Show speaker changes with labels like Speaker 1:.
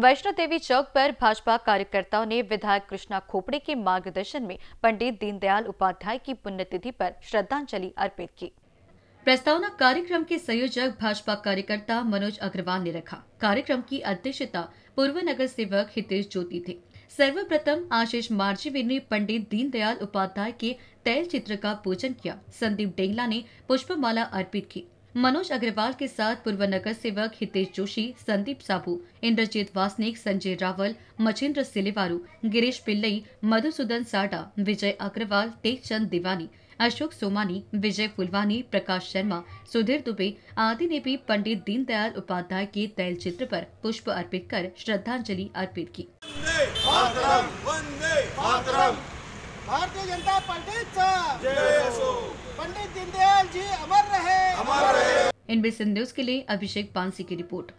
Speaker 1: वैष्णो देवी चौक पर भाजपा कार्यकर्ताओं ने विधायक कृष्णा खोपड़े के मार्गदर्शन में पंडित दीनदयाल उपाध्याय की पुण्यतिथि पर श्रद्धांजलि अर्पित की प्रस्तावना कार्यक्रम के संयोजक भाजपा कार्यकर्ता मनोज अग्रवाल ने रखा कार्यक्रम की अध्यक्षता पूर्व नगर सेवक हितेश ज्योति थे सर्वप्रथम आशीष मार्जीवी ने पंडित दीनदयाल उपाध्याय के तैल चित्र का पूजन किया संदीप डेंगला ने पुष्पमाला अर्पित की मनोज अग्रवाल के साथ पूर्व नगर सेवक हितेश जोशी संदीप साबू इंद्रजीत वासनिक संजय रावल मछिन्द्र सिलेवारू गिरीश पिल्लई मधुसूदन साडा विजय अग्रवाल तेजचंद दिवानी अशोक सोमानी विजय फुलवानी प्रकाश शर्मा सुधीर दुबे आदि ने भी पंडित दीनदयाल उपाध्याय के तैल चित्र पर पुष्प अर्पित कर श्रद्धांजलि अर्पित की भारतीय जनता पार्टी एनबीसी न्यूज़ के लिए अभिषेक पानसी की रिपोर्ट